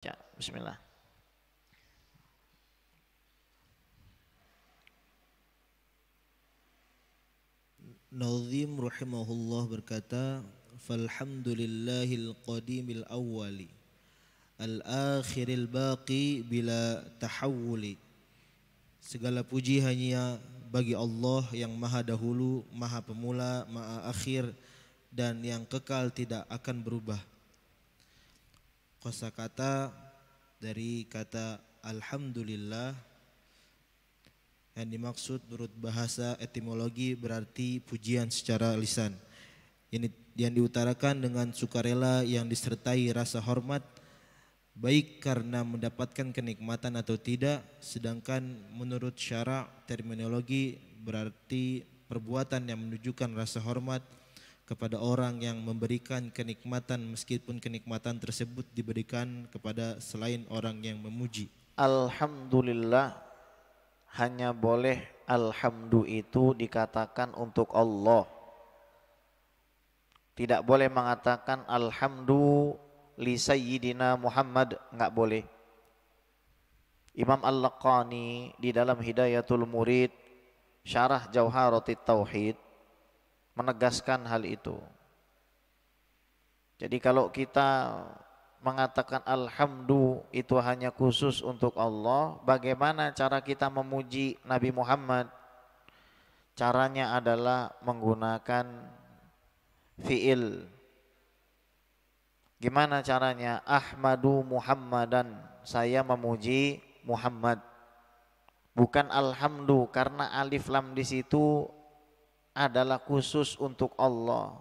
Ya, bismillah. Nazim rahimahullah berkata, "Falhamdulillahil qadimil awwali al-akhiril baqi bila tahawuli." Segala puji hanya bagi Allah yang maha dahulu, maha pemula, maha akhir dan yang kekal tidak akan berubah. Kosa kata dari kata alhamdulillah yang dimaksud menurut bahasa etimologi berarti pujian secara lisan Ini yang diutarakan dengan sukarela yang disertai rasa hormat baik karena mendapatkan kenikmatan atau tidak sedangkan menurut syarak terminologi berarti perbuatan yang menunjukkan rasa hormat kepada orang yang memberikan kenikmatan meskipun kenikmatan tersebut diberikan kepada selain orang yang memuji. Alhamdulillah hanya boleh alhamdu itu dikatakan untuk Allah. Tidak boleh mengatakan alhamdu li sayyidina Muhammad, enggak boleh. Imam Al-Laqani di dalam Hidayatul Murid Syarah Jauharatit Tauhid menegaskan hal itu. Jadi kalau kita mengatakan alhamdu itu hanya khusus untuk Allah, bagaimana cara kita memuji Nabi Muhammad? Caranya adalah menggunakan fiil. Gimana caranya? Ahmadu Muhammadan. Saya memuji Muhammad. Bukan alhamdu karena alif lam di situ adalah khusus untuk Allah.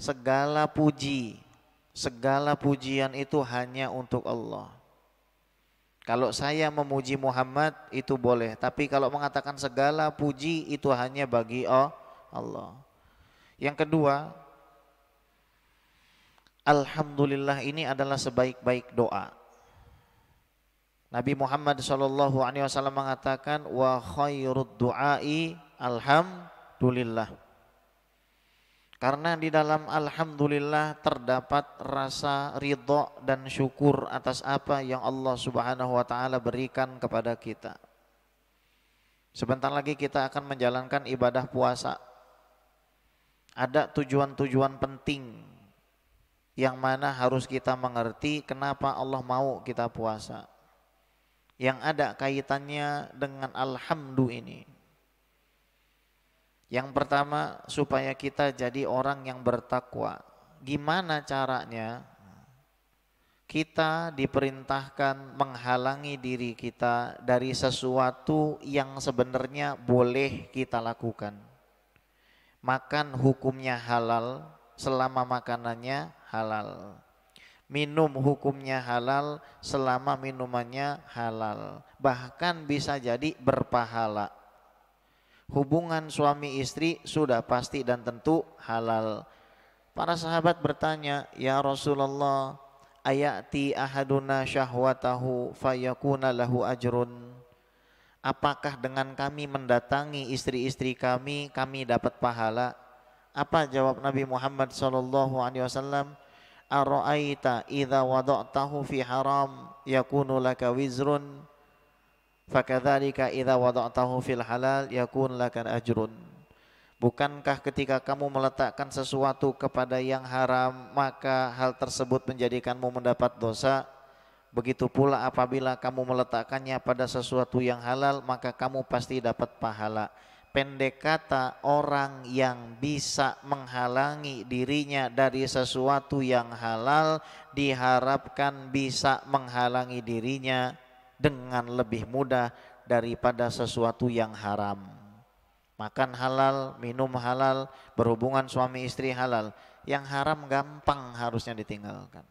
Segala puji, segala pujian itu hanya untuk Allah. Kalau saya memuji Muhammad itu boleh, tapi kalau mengatakan segala puji itu hanya bagi oh, Allah. Yang kedua, alhamdulillah ini adalah sebaik-baik doa. Nabi Muhammad SAW mengatakan wa khairud du'ai alhamdulillah alhamdulillah. Karena di dalam alhamdulillah terdapat rasa ridho dan syukur atas apa yang Allah Subhanahu wa taala berikan kepada kita. Sebentar lagi kita akan menjalankan ibadah puasa. Ada tujuan-tujuan penting yang mana harus kita mengerti kenapa Allah mau kita puasa. Yang ada kaitannya dengan alhamdulillah ini. Yang pertama supaya kita jadi orang yang bertakwa. Gimana caranya? Kita diperintahkan menghalangi diri kita dari sesuatu yang sebenarnya boleh kita lakukan. Makan hukumnya halal selama makanannya halal. Minum hukumnya halal selama minumannya halal. Bahkan bisa jadi berpahala hubungan suami istri sudah pasti dan tentu halal. Para sahabat bertanya, "Ya Rasulullah, ayati ahaduna syahwatahu fayakuna lahu ajrun?" Apakah dengan kami mendatangi istri-istri kami, kami dapat pahala? Apa jawab Nabi Muhammad SAW? alaihi wasallam? Ara'aita idza wada'tahu fi haram yakunu laka wizrun? Fakadhalika idha wada'tahu fil halal yakun lakan ajrun Bukankah ketika kamu meletakkan sesuatu kepada yang haram maka hal tersebut menjadikanmu mendapat dosa begitu pula apabila kamu meletakkannya pada sesuatu yang halal maka kamu pasti dapat pahala pendek kata orang yang bisa menghalangi dirinya dari sesuatu yang halal diharapkan bisa menghalangi dirinya dengan lebih mudah daripada sesuatu yang haram. Makan halal, minum halal, berhubungan suami istri halal. Yang haram gampang harusnya ditinggalkan.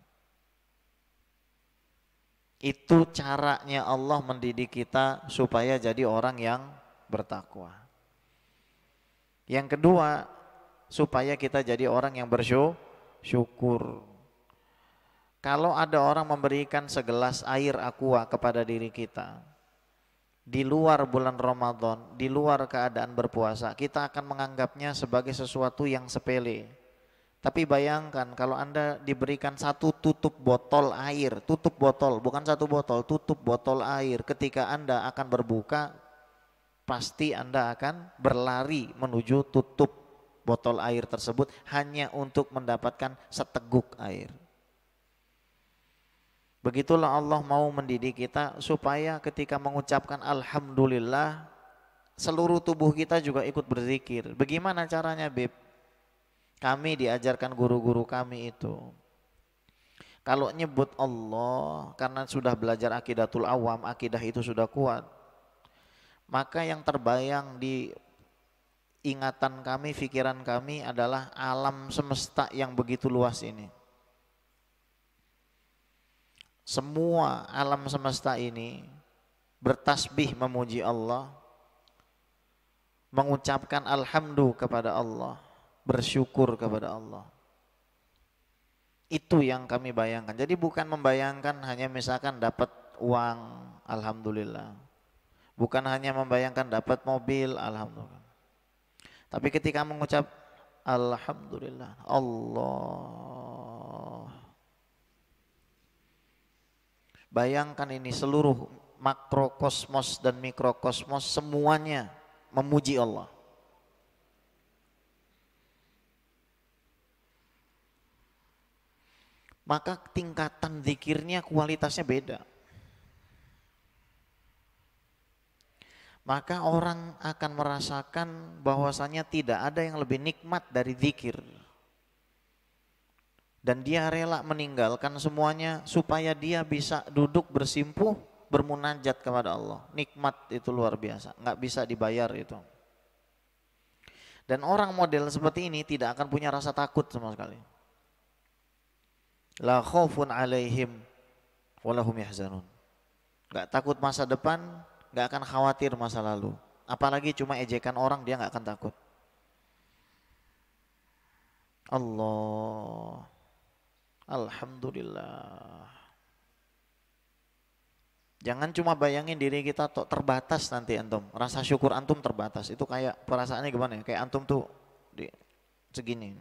Itu caranya Allah mendidik kita supaya jadi orang yang bertakwa. Yang kedua, supaya kita jadi orang yang bersyukur. Kalau ada orang memberikan segelas air aqua kepada diri kita di luar bulan Ramadan, di luar keadaan berpuasa, kita akan menganggapnya sebagai sesuatu yang sepele. Tapi bayangkan kalau Anda diberikan satu tutup botol air, tutup botol, bukan satu botol, tutup botol air ketika Anda akan berbuka, pasti Anda akan berlari menuju tutup botol air tersebut hanya untuk mendapatkan seteguk air. Begitulah Allah mau mendidik kita supaya ketika mengucapkan Alhamdulillah, seluruh tubuh kita juga ikut berzikir. Bagaimana caranya, Bib? Kami diajarkan guru-guru kami itu. Kalau nyebut Allah, karena sudah belajar akidatul awam, akidah itu sudah kuat. Maka yang terbayang di ingatan kami, pikiran kami adalah alam semesta yang begitu luas ini semua alam semesta ini bertasbih memuji Allah, mengucapkan alhamdu kepada Allah, bersyukur kepada Allah. Itu yang kami bayangkan. Jadi bukan membayangkan hanya misalkan dapat uang, alhamdulillah. Bukan hanya membayangkan dapat mobil, alhamdulillah. Tapi ketika mengucap alhamdulillah, Allah Bayangkan ini seluruh makrokosmos dan mikrokosmos semuanya memuji Allah. Maka tingkatan zikirnya kualitasnya beda. Maka orang akan merasakan bahwasanya tidak ada yang lebih nikmat dari zikir dan dia rela meninggalkan semuanya supaya dia bisa duduk bersimpuh bermunajat kepada Allah nikmat itu luar biasa nggak bisa dibayar itu dan orang model seperti ini tidak akan punya rasa takut sama sekali la khaufun alaihim walahum yahzanun nggak takut masa depan nggak akan khawatir masa lalu apalagi cuma ejekan orang dia nggak akan takut Allah Alhamdulillah. Jangan cuma bayangin diri kita tok terbatas nanti antum. Rasa syukur antum terbatas. Itu kayak perasaannya gimana ya? Kayak antum tuh di segini.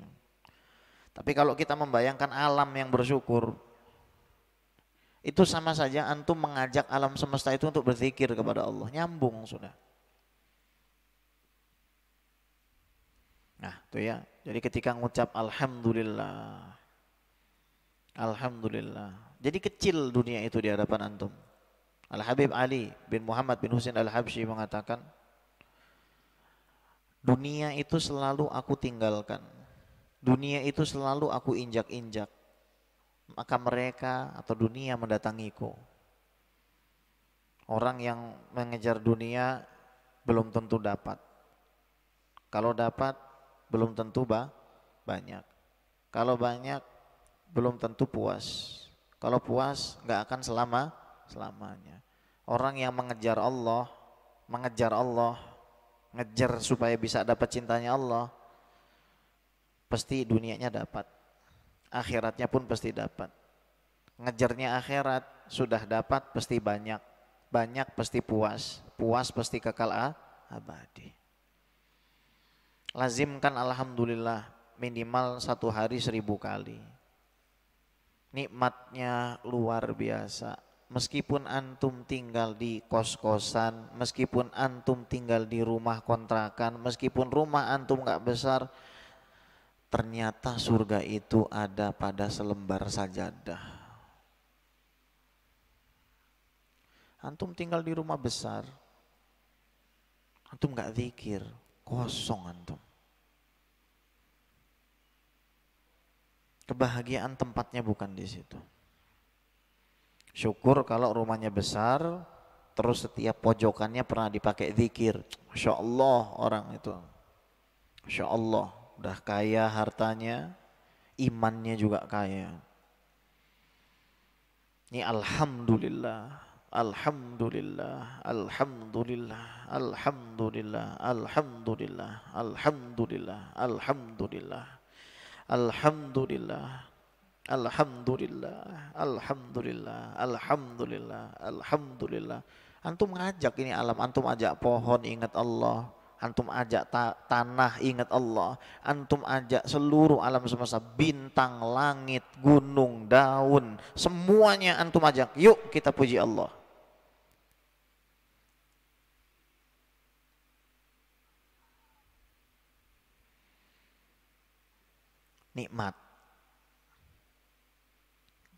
Tapi kalau kita membayangkan alam yang bersyukur, itu sama saja antum mengajak alam semesta itu untuk berzikir kepada Allah. Nyambung sudah. Nah, tuh ya. Jadi ketika ngucap alhamdulillah Alhamdulillah. Jadi kecil dunia itu di hadapan antum. Al-Habib Ali bin Muhammad bin Husin Al-Habsyi mengatakan, dunia itu selalu aku tinggalkan. Dunia itu selalu aku injak-injak. Maka mereka atau dunia mendatangiku. Orang yang mengejar dunia belum tentu dapat. Kalau dapat, belum tentu bah, banyak. Kalau banyak, belum tentu puas. Kalau puas nggak akan selama selamanya. Orang yang mengejar Allah, mengejar Allah, ngejar supaya bisa dapat cintanya Allah, pasti dunianya dapat. Akhiratnya pun pasti dapat. Ngejarnya akhirat sudah dapat pasti banyak. Banyak pasti puas. Puas pasti kekal abadi. Lazimkan Alhamdulillah minimal satu hari seribu kali nikmatnya luar biasa. Meskipun antum tinggal di kos-kosan, meskipun antum tinggal di rumah kontrakan, meskipun rumah antum nggak besar, ternyata surga itu ada pada selembar sajadah. Antum tinggal di rumah besar, antum nggak zikir, kosong antum. kebahagiaan tempatnya bukan di situ. Syukur kalau rumahnya besar, terus setiap pojokannya pernah dipakai zikir. Masya Allah orang itu. Masya Allah, udah kaya hartanya, imannya juga kaya. Ini Alhamdulillah. Alhamdulillah, Alhamdulillah, Alhamdulillah, Alhamdulillah, Alhamdulillah, Alhamdulillah. alhamdulillah. Alhamdulillah. Alhamdulillah, Alhamdulillah, Alhamdulillah, Alhamdulillah. Antum ngajak ini alam, antum ajak pohon ingat Allah, antum ajak ta tanah ingat Allah, antum ajak seluruh alam semesta, bintang, langit, gunung, daun, semuanya antum ajak. Yuk kita puji Allah. nikmat.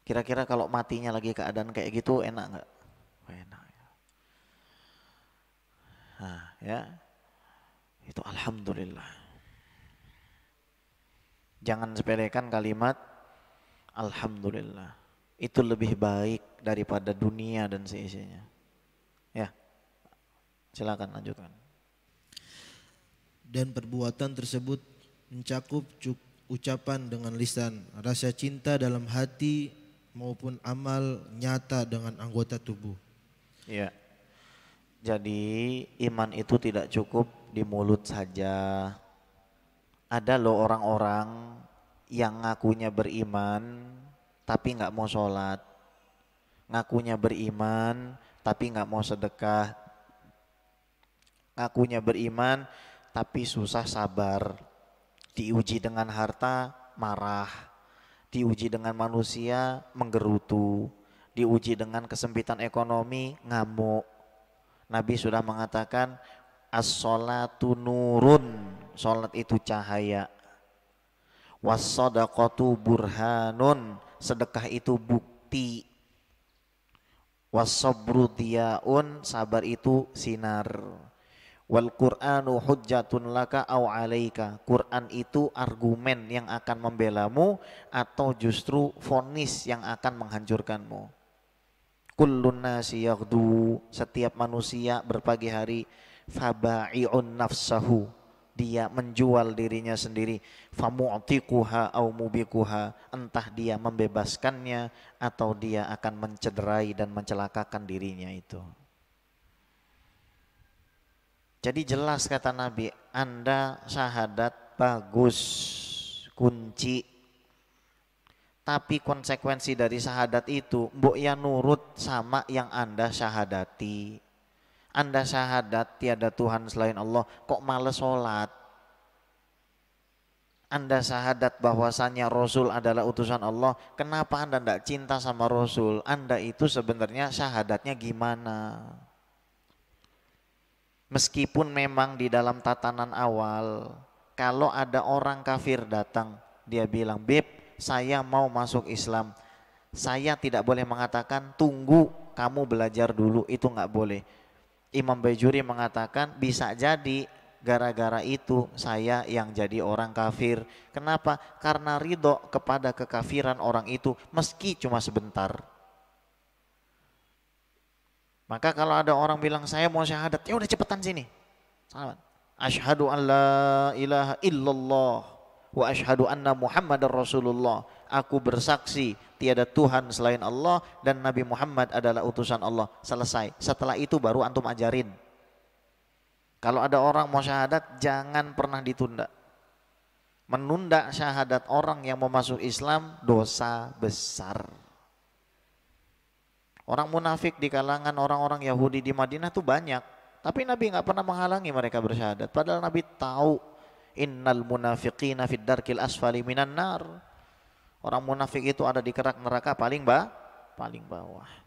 Kira-kira kalau matinya lagi keadaan kayak gitu enak nggak? Enak. Nah, ya. Itu alhamdulillah. Jangan sepelekan kalimat alhamdulillah. Itu lebih baik daripada dunia dan seisinya. Ya. Silakan lanjutkan. Dan perbuatan tersebut mencakup cukup ucapan dengan lisan, rasa cinta dalam hati maupun amal nyata dengan anggota tubuh. Ya. Jadi iman itu tidak cukup di mulut saja. Ada loh orang-orang yang ngakunya beriman tapi nggak mau sholat. Ngakunya beriman tapi nggak mau sedekah. Ngakunya beriman tapi susah sabar Diuji dengan harta, marah. Diuji dengan manusia, menggerutu. Diuji dengan kesempitan ekonomi, ngamuk. Nabi sudah mengatakan, as-salatu nurun, salat itu cahaya. Was-sadaqatu burhanun, sedekah itu bukti. Was-sabru sabar itu sinar wal Qur'anu hujjatun laka au alaika. Quran itu argumen yang akan membelamu atau justru fonis yang akan menghancurkanmu. Kullun nasi yaghdu, setiap manusia berpagi hari faba'iun nafsahu. Dia menjual dirinya sendiri. famu'tiquha au mubiquha Entah dia membebaskannya atau dia akan mencederai dan mencelakakan dirinya itu. Jadi jelas kata Nabi, Anda syahadat bagus, kunci. Tapi konsekuensi dari syahadat itu, mbok ya nurut sama yang Anda syahadati. Anda syahadat tiada Tuhan selain Allah, kok males sholat? Anda syahadat bahwasanya Rasul adalah utusan Allah, kenapa Anda tidak cinta sama Rasul? Anda itu sebenarnya syahadatnya gimana? Gimana? Meskipun memang di dalam tatanan awal, kalau ada orang kafir datang, dia bilang, Beb, saya mau masuk Islam. Saya tidak boleh mengatakan, tunggu kamu belajar dulu, itu nggak boleh. Imam Bajuri mengatakan, bisa jadi gara-gara itu saya yang jadi orang kafir. Kenapa? Karena ridho kepada kekafiran orang itu meski cuma sebentar. Maka kalau ada orang bilang saya mau syahadat, ya udah cepetan sini. Salamat. Ashhadu an la ilaha illallah wa ashhadu anna Muhammadar Rasulullah. Aku bersaksi tiada Tuhan selain Allah dan Nabi Muhammad adalah utusan Allah. Selesai. Setelah itu baru antum ajarin. Kalau ada orang mau syahadat jangan pernah ditunda. Menunda syahadat orang yang mau masuk Islam dosa besar. Orang munafik di kalangan orang-orang Yahudi di Madinah tuh banyak. Tapi Nabi nggak pernah menghalangi mereka bersyahadat. Padahal Nabi tahu innal munafiqina fid darkil asfali minan nar. Orang munafik itu ada di kerak neraka paling bawah, paling bawah.